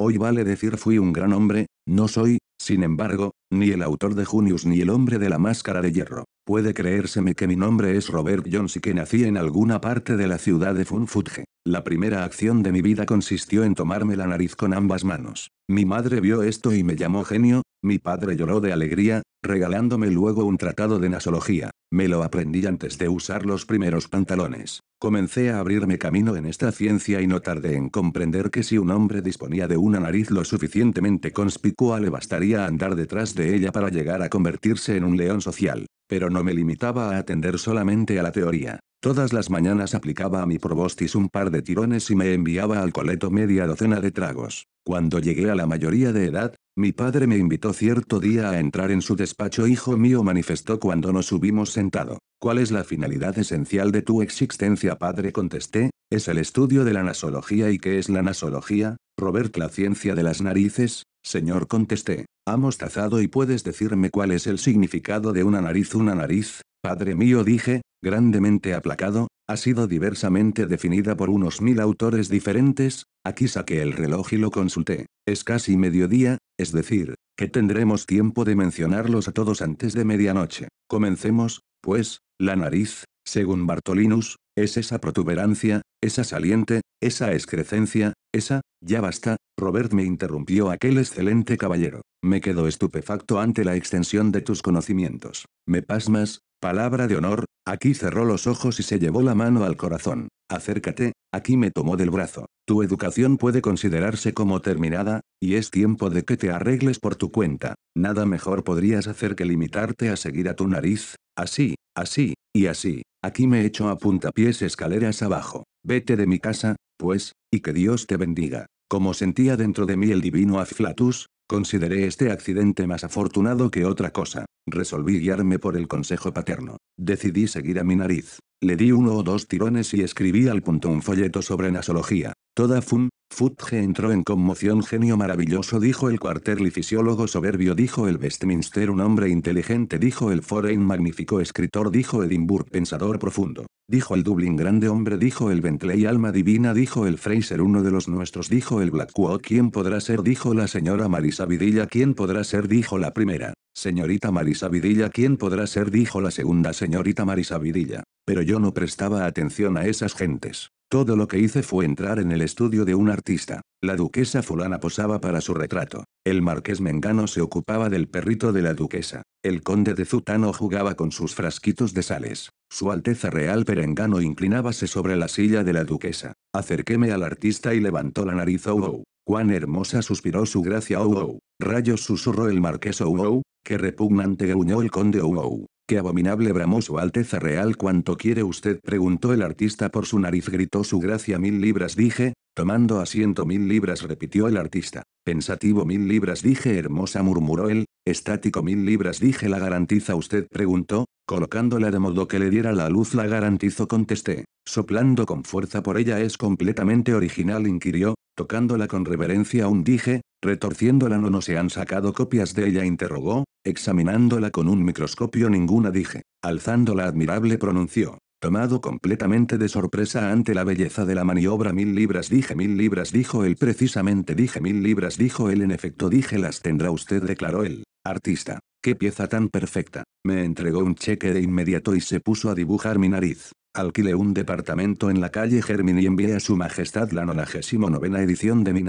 Hoy vale decir fui un gran hombre, no soy, sin embargo, ni el autor de Junius ni el hombre de la máscara de hierro. Puede creérseme que mi nombre es Robert Jones y que nací en alguna parte de la ciudad de Funfutge. La primera acción de mi vida consistió en tomarme la nariz con ambas manos. Mi madre vio esto y me llamó genio, mi padre lloró de alegría, regalándome luego un tratado de nasología. Me lo aprendí antes de usar los primeros pantalones. Comencé a abrirme camino en esta ciencia y no tardé en comprender que si un hombre disponía de una nariz lo suficientemente conspicua le bastaría andar detrás de ella para llegar a convertirse en un león social, pero no me limitaba a atender solamente a la teoría. Todas las mañanas aplicaba a mi probostis un par de tirones y me enviaba al coleto media docena de tragos. Cuando llegué a la mayoría de edad, mi padre me invitó cierto día a entrar en su despacho. Hijo mío manifestó cuando nos subimos sentado. ¿Cuál es la finalidad esencial de tu existencia, padre? contesté, es el estudio de la nasología y qué es la nasología, Robert la ciencia de las narices, señor contesté, Hemos tazado y puedes decirme cuál es el significado de una nariz una nariz, padre mío dije, grandemente aplacado, ha sido diversamente definida por unos mil autores diferentes, aquí saqué el reloj y lo consulté, es casi mediodía, es decir, que tendremos tiempo de mencionarlos a todos antes de medianoche, comencemos, pues, la nariz, según Bartolinus, es esa protuberancia, esa saliente, esa excrecencia, esa, ya basta, Robert me interrumpió aquel excelente caballero. Me quedo estupefacto ante la extensión de tus conocimientos. Me pasmas, palabra de honor, aquí cerró los ojos y se llevó la mano al corazón. Acércate, aquí me tomó del brazo. Tu educación puede considerarse como terminada, y es tiempo de que te arregles por tu cuenta. Nada mejor podrías hacer que limitarte a seguir a tu nariz, así, así, y así. Aquí me echo a puntapiés escaleras abajo. Vete de mi casa, pues, y que Dios te bendiga. Como sentía dentro de mí el divino Aflatus, consideré este accidente más afortunado que otra cosa. Resolví guiarme por el consejo paterno. Decidí seguir a mi nariz. Le di uno o dos tirones y escribí al punto un folleto sobre nasología. Toda fun, Fudge entró en conmoción genio maravilloso dijo el cuartel y fisiólogo soberbio dijo el Westminster un hombre inteligente dijo el Foreign magnífico escritor dijo Edinburgh pensador profundo. Dijo el Dublín grande hombre dijo el Bentley alma divina dijo el Fraser uno de los nuestros dijo el Blackwood quién podrá ser dijo la señora Marisa Vidilla quién podrá ser dijo la primera. Señorita Marisa Vidilla quién podrá ser dijo la segunda señorita Marisa Vidilla. Pero yo no prestaba atención a esas gentes. Todo lo que hice fue entrar en el estudio de un artista. La duquesa fulana posaba para su retrato. El marqués Mengano se ocupaba del perrito de la duquesa. El conde de Zutano jugaba con sus frasquitos de sales. Su Alteza Real Perengano inclinábase sobre la silla de la duquesa. Acerquéme al artista y levantó la nariz. Oh, oh. Cuán hermosa suspiró su gracia. Oh, oh, Rayos susurró el marqués. Oh, oh. Qué repugnante gruñó el conde. Oh, oh. «¡Qué abominable! bramó su Alteza Real. ¿Cuánto quiere usted? preguntó el artista por su nariz. Gritó su gracia. Mil libras dije, tomando asiento. Mil libras repitió el artista. Pensativo mil libras dije hermosa murmuró él, estático mil libras dije la garantiza usted preguntó, colocándola de modo que le diera la luz la garantizo contesté, soplando con fuerza por ella es completamente original inquirió, tocándola con reverencia aún dije, retorciéndola no no se han sacado copias de ella interrogó, Examinándola con un microscopio ninguna dije. alzándola admirable pronunció. Tomado completamente de sorpresa ante la belleza de la maniobra mil libras dije mil libras dijo él precisamente dije mil libras dijo él en efecto dije las tendrá usted declaró él. Artista. Qué pieza tan perfecta. Me entregó un cheque de inmediato y se puso a dibujar mi nariz. Alquilé un departamento en la calle Germin y envié a su majestad la 99 edición de mi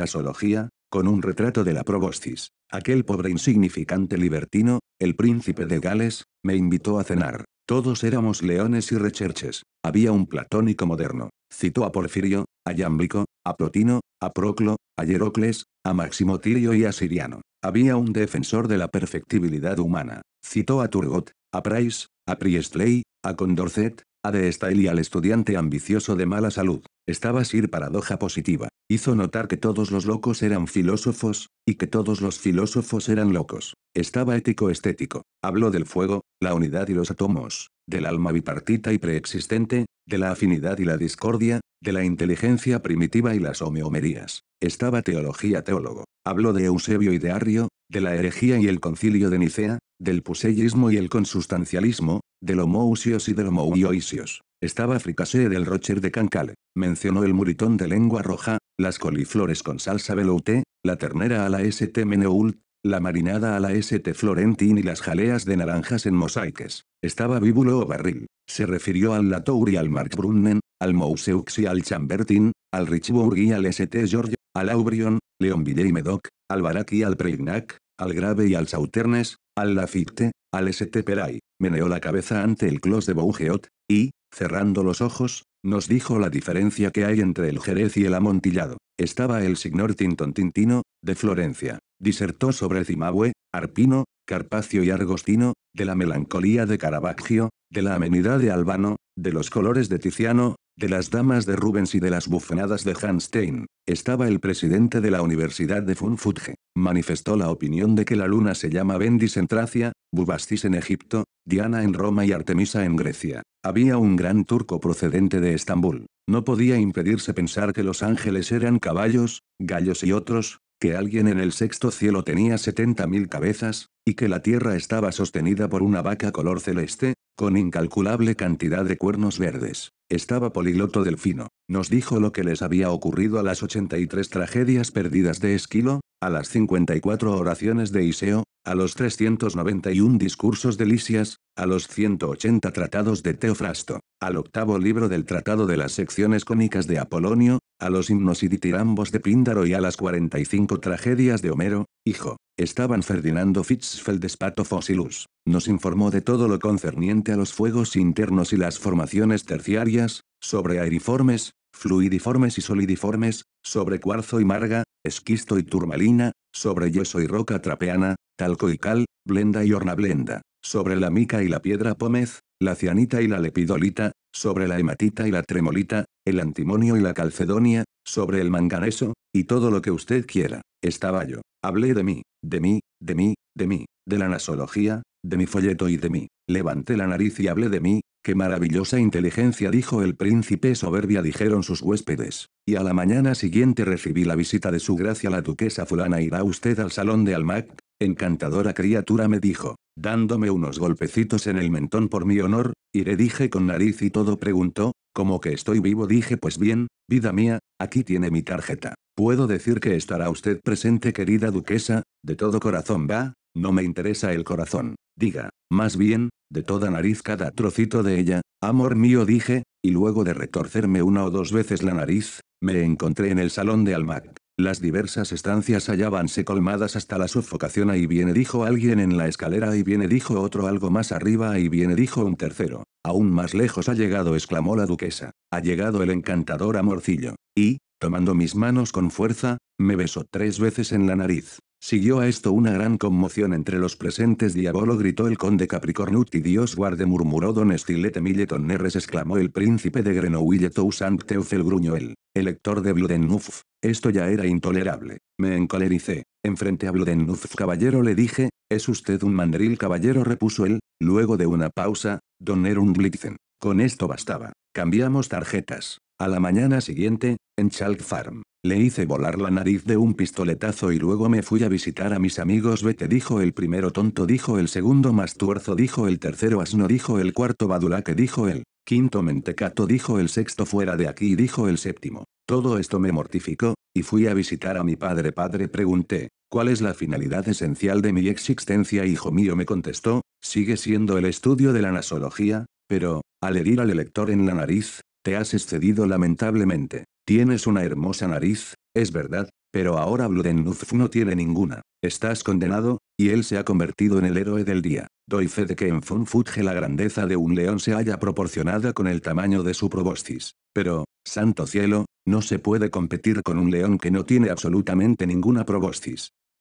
con un retrato de la Proboscis. Aquel pobre insignificante libertino, el príncipe de Gales, me invitó a cenar. Todos éramos leones y recherches. Había un platónico moderno. Citó a Porfirio, a Yámbrico, a Plotino, a Proclo, a Hierocles, a Máximo Tirio y a Siriano. Había un defensor de la perfectibilidad humana. Citó a Turgot, a Price, a Priestley, a Condorcet, a de y al estudiante ambicioso de mala salud. Estaba Sir Paradoja Positiva. Hizo notar que todos los locos eran filósofos, y que todos los filósofos eran locos. Estaba ético-estético. Habló del fuego, la unidad y los átomos, del alma bipartita y preexistente, de la afinidad y la discordia, de la inteligencia primitiva y las homeomerías. Estaba teología teólogo. Habló de Eusebio y de Arrio, de la herejía y el concilio de Nicea, del pusellismo y el consustancialismo, de los Mousios y de los Estaba fricasee del Rocher de Cancale. Mencionó el muritón de lengua roja, las coliflores con salsa velouté, la ternera a la St. Meneult la marinada a la St. Florentin y las jaleas de naranjas en mosaiques. Estaba víbulo o barril. Se refirió al Latour y al Marchbrunnen, al Mouseux y al Chambertin, al Richbourg y al St. George, al Aubrion, Leonville y Medoc, al Barak y al Preignac, al Grave y al Sauternes, al Lafitte, al St. Peray meneó la cabeza ante el clos de Bougeot, y, cerrando los ojos, nos dijo la diferencia que hay entre el Jerez y el amontillado. Estaba el señor Tinton Tintino, de Florencia. Disertó sobre Cimabue, Arpino, Carpacio y Argostino, de la melancolía de Caravaggio, de la amenidad de Albano, de los colores de Tiziano, de las damas de Rubens y de las bufanadas de Hanstein. Estaba el presidente de la Universidad de Funfutge. Manifestó la opinión de que la luna se llama Bendis en Tracia, Bubastis en Egipto, Diana en Roma y Artemisa en Grecia. Había un gran turco procedente de Estambul. No podía impedirse pensar que los ángeles eran caballos, gallos y otros, que alguien en el sexto cielo tenía 70.000 cabezas, y que la tierra estaba sostenida por una vaca color celeste, con incalculable cantidad de cuernos verdes. Estaba Poliloto Delfino. Nos dijo lo que les había ocurrido a las 83 tragedias perdidas de Esquilo, a las 54 oraciones de Iseo, a los 391 discursos de Lisias, a los 180 tratados de Teofrasto, al octavo libro del Tratado de las Secciones Cónicas de Apolonio, a los himnos y ditirambos de Píndaro y a las 45 tragedias de Homero, hijo estaban Ferdinando Fitzfeld Spato Fossilus. Nos informó de todo lo concerniente a los fuegos internos y las formaciones terciarias, sobre aeriformes, fluidiformes y solidiformes, sobre cuarzo y marga, esquisto y turmalina, sobre yeso y roca trapeana, talco y cal, blenda y hornablenda, sobre la mica y la piedra pómez, la cianita y la lepidolita, sobre la hematita y la tremolita, el antimonio y la calcedonia, sobre el manganeso, y todo lo que usted quiera. Estaba yo. Hablé de mí, de mí, de mí, de mí, de la nasología, de mi folleto y de mí. Levanté la nariz y hablé de mí, qué maravillosa inteligencia dijo el príncipe soberbia dijeron sus huéspedes. Y a la mañana siguiente recibí la visita de su gracia la duquesa fulana irá usted al salón de Almac, encantadora criatura me dijo, dándome unos golpecitos en el mentón por mi honor, iré dije con nariz y todo preguntó, como que estoy vivo dije pues bien, vida mía, aquí tiene mi tarjeta. Puedo decir que estará usted presente querida duquesa, de todo corazón va, no me interesa el corazón. Diga, más bien, de toda nariz cada trocito de ella, amor mío dije, y luego de retorcerme una o dos veces la nariz, me encontré en el salón de Almac. Las diversas estancias hallábanse colmadas hasta la sofocación ahí viene dijo alguien en la escalera ahí viene dijo otro algo más arriba ahí viene dijo un tercero. Aún más lejos ha llegado exclamó la duquesa. Ha llegado el encantador amorcillo. Y, tomando mis manos con fuerza, me besó tres veces en la nariz. Siguió a esto una gran conmoción entre los presentes. Diabolo gritó el conde Capricornut y Dios guarde murmuró Don Estilete Milleton Nerres exclamó el príncipe de Grenouille Toussaint Teufel gruñó el elector de Bludenuf. Esto ya era intolerable. Me encolericé. Enfrente a Bludenluf caballero le dije, es usted un mandril caballero repuso él, luego de una pausa, don Blitzen». Con esto bastaba. Cambiamos tarjetas. A la mañana siguiente, en Chalk Farm, le hice volar la nariz de un pistoletazo y luego me fui a visitar a mis amigos Vete dijo el primero tonto dijo el segundo más tuerzo dijo el tercero asno dijo el cuarto badulaque dijo el quinto mentecato dijo el sexto fuera de aquí dijo el séptimo. Todo esto me mortificó, y fui a visitar a mi padre. Padre pregunté, ¿cuál es la finalidad esencial de mi existencia? Hijo mío me contestó, sigue siendo el estudio de la nasología, pero, al herir al elector en la nariz, te has excedido lamentablemente. Tienes una hermosa nariz, es verdad, pero ahora Bludenluf no tiene ninguna. Estás condenado, y él se ha convertido en el héroe del día. Doy fe de que en Funfutge la grandeza de un león se haya proporcionada con el tamaño de su proboscis. Pero, santo cielo, no se puede competir con un león que no tiene absolutamente ninguna proboscis.